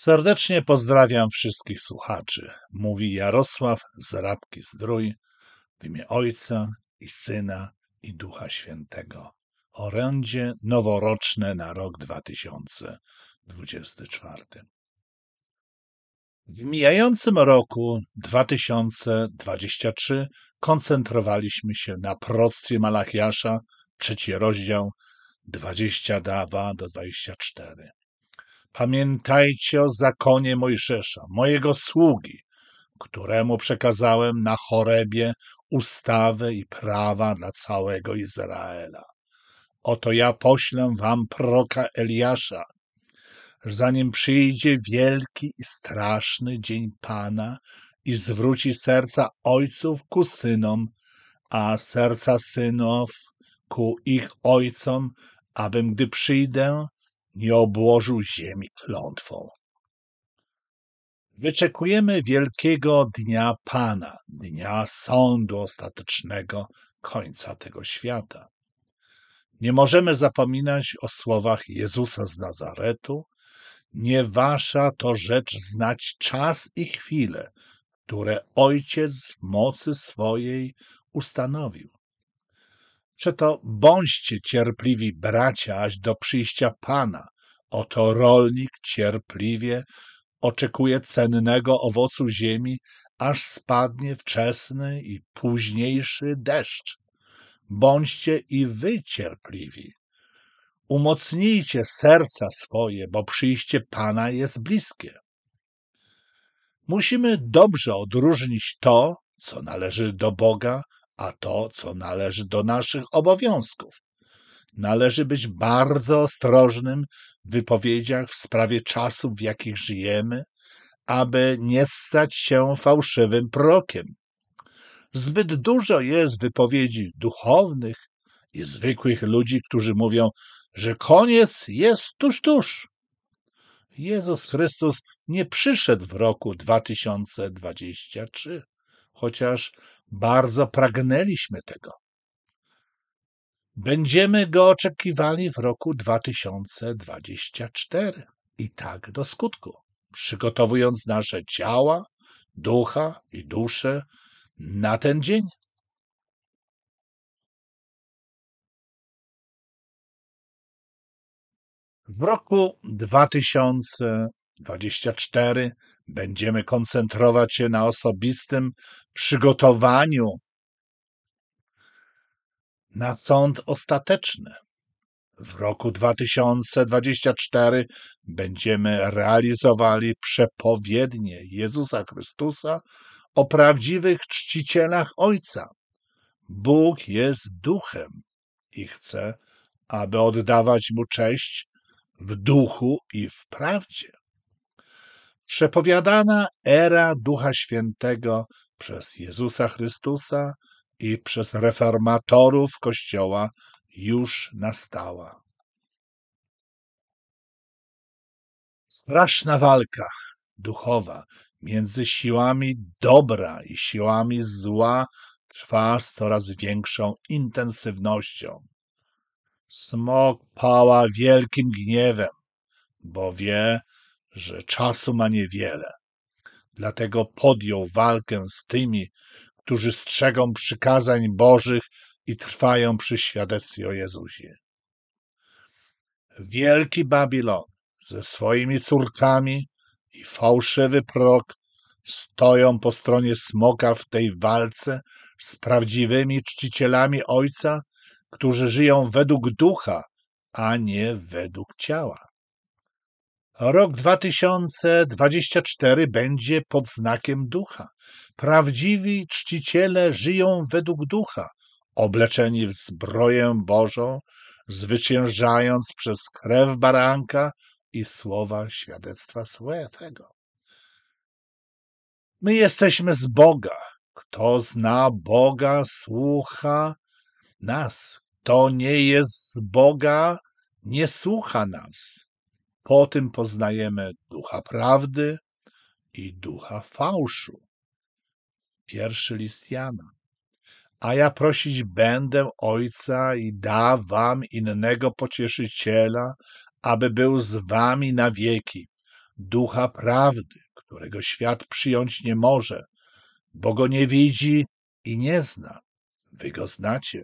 Serdecznie pozdrawiam wszystkich słuchaczy. Mówi Jarosław z Rabki Zdrój w imię Ojca i Syna i Ducha Świętego. Orędzie noworoczne na rok 2024. W mijającym roku 2023 koncentrowaliśmy się na proroctwie Malachiasza, trzeci rozdział 22 do 24. Pamiętajcie o zakonie Mojżesza, mojego sługi, któremu przekazałem na chorebie ustawę i prawa dla całego Izraela. Oto ja poślę wam proka Eliasza, zanim przyjdzie wielki i straszny dzień Pana i zwróci serca ojców ku synom, a serca synów ku ich ojcom, abym, gdy przyjdę, nie obłożył ziemi klątwą. Wyczekujemy wielkiego dnia Pana, dnia sądu ostatecznego, końca tego świata. Nie możemy zapominać o słowach Jezusa z Nazaretu: Nie wasza to rzecz znać czas i chwile, które Ojciec w mocy swojej ustanowił. Przeto bądźcie cierpliwi, bracia, aż do przyjścia Pana. Oto rolnik cierpliwie oczekuje cennego owocu ziemi, aż spadnie wczesny i późniejszy deszcz. Bądźcie i wy cierpliwi. Umocnijcie serca swoje, bo przyjście Pana jest bliskie. Musimy dobrze odróżnić to, co należy do Boga, a to, co należy do naszych obowiązków. Należy być bardzo ostrożnym w wypowiedziach w sprawie czasów, w jakich żyjemy, aby nie stać się fałszywym prokiem. Zbyt dużo jest wypowiedzi duchownych i zwykłych ludzi, którzy mówią, że koniec jest tuż, tuż. Jezus Chrystus nie przyszedł w roku 2023 chociaż bardzo pragnęliśmy tego. Będziemy go oczekiwali w roku 2024 i tak do skutku, przygotowując nasze ciała, ducha i duszę na ten dzień. W roku 2024 Będziemy koncentrować się na osobistym przygotowaniu na sąd ostateczny. W roku 2024 będziemy realizowali przepowiednie Jezusa Chrystusa o prawdziwych czcicielach Ojca. Bóg jest duchem i chce, aby oddawać mu cześć w duchu i w prawdzie. Przepowiadana era Ducha Świętego przez Jezusa Chrystusa i przez reformatorów Kościoła już nastała. Straszna walka duchowa między siłami dobra i siłami zła trwa z coraz większą intensywnością. Smok pała wielkim gniewem, bo wie, że czasu ma niewiele. Dlatego podjął walkę z tymi, którzy strzegą przykazań Bożych i trwają przy świadectwie o Jezusie. Wielki Babilon ze swoimi córkami i fałszywy prorok stoją po stronie smoka w tej walce z prawdziwymi czcicielami Ojca, którzy żyją według ducha, a nie według ciała. Rok 2024 będzie pod znakiem ducha. Prawdziwi czciciele żyją według ducha, obleczeni w zbroję Bożą, zwyciężając przez krew baranka i słowa świadectwa swego. My jesteśmy z Boga. Kto zna Boga, słucha nas. Kto nie jest z Boga, nie słucha nas. Po tym poznajemy ducha prawdy i ducha fałszu. Pierwszy list Jana. A ja prosić będę Ojca i da wam innego pocieszyciela, aby był z wami na wieki, ducha prawdy, którego świat przyjąć nie może, bo go nie widzi i nie zna. Wy go znacie,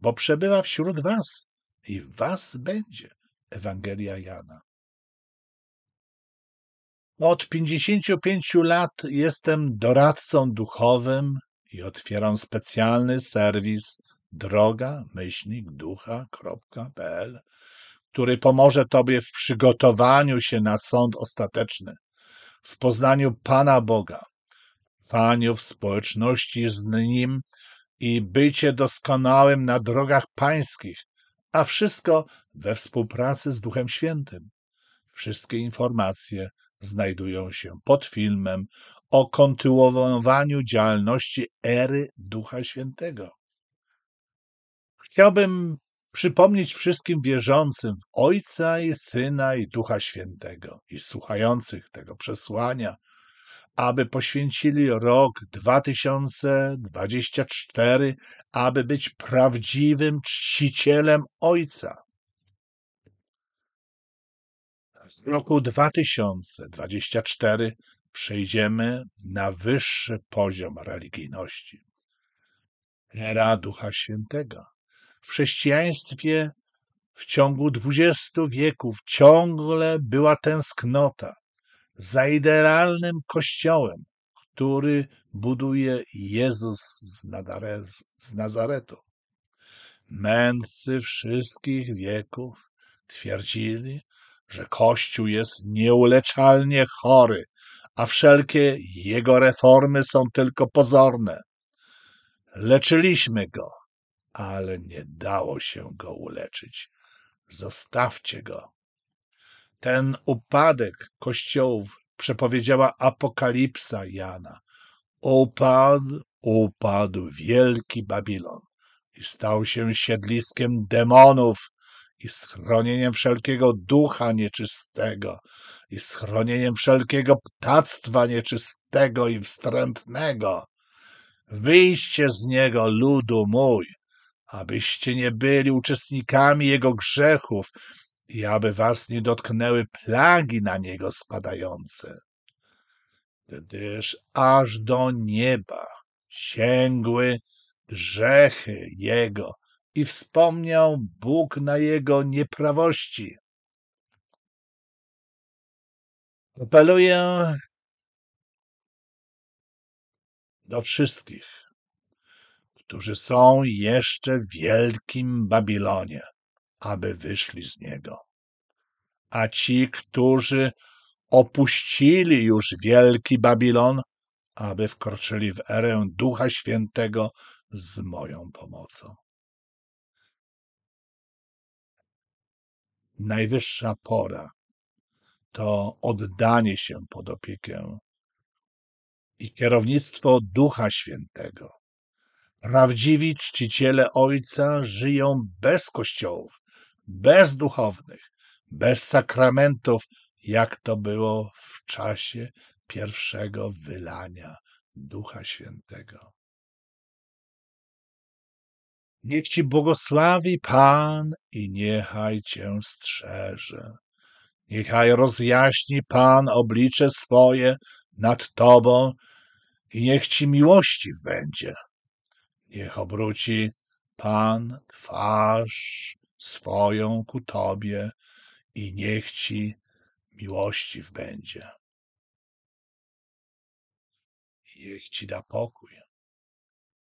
bo przebywa wśród was i w was będzie. Ewangelia Jana. No, od 55 lat jestem doradcą duchowym i otwieram specjalny serwis droga-ducha.pl, który pomoże Tobie w przygotowaniu się na sąd ostateczny, w poznaniu Pana Boga, trwaniu w społeczności z Nim i bycie doskonałym na drogach pańskich, a wszystko we współpracy z Duchem Świętym. Wszystkie informacje znajdują się pod filmem o kontynuowaniu działalności ery Ducha Świętego. Chciałbym przypomnieć wszystkim wierzącym w Ojca i Syna i Ducha Świętego i słuchających tego przesłania, aby poświęcili rok 2024, aby być prawdziwym czcicielem Ojca, W roku 2024 przejdziemy na wyższy poziom religijności. Era Ducha Świętego. W chrześcijaństwie w ciągu dwudziestu wieków ciągle była tęsknota za idealnym kościołem, który buduje Jezus z Nazaretu. Mędrcy wszystkich wieków twierdzili, że Kościół jest nieuleczalnie chory, a wszelkie jego reformy są tylko pozorne. Leczyliśmy go, ale nie dało się go uleczyć. Zostawcie go. Ten upadek kościołów przepowiedziała apokalipsa Jana. Upadł, upadł wielki Babilon i stał się siedliskiem demonów, i schronieniem wszelkiego ducha nieczystego, i schronieniem wszelkiego ptactwa nieczystego i wstrętnego. Wyjście z niego, ludu mój, abyście nie byli uczestnikami jego grzechów i aby was nie dotknęły plagi na niego spadające. Gdyż aż do nieba sięgły grzechy jego i wspomniał Bóg na jego nieprawości. Apeluję do wszystkich, którzy są jeszcze w wielkim Babilonie, aby wyszli z niego. A ci, którzy opuścili już wielki Babilon, aby wkroczyli w erę Ducha Świętego z moją pomocą. najwyższa pora to oddanie się pod opiekę i kierownictwo Ducha Świętego. Prawdziwi czciciele Ojca żyją bez kościołów, bez duchownych, bez sakramentów, jak to było w czasie pierwszego wylania Ducha Świętego. Niech ci błogosławi Pan i niechaj cię strzeże. Niechaj rozjaśni Pan oblicze swoje nad tobą i niech ci miłości będzie. Niech obróci Pan twarz swoją ku tobie i niech ci miłości będzie. Niech ci da pokój.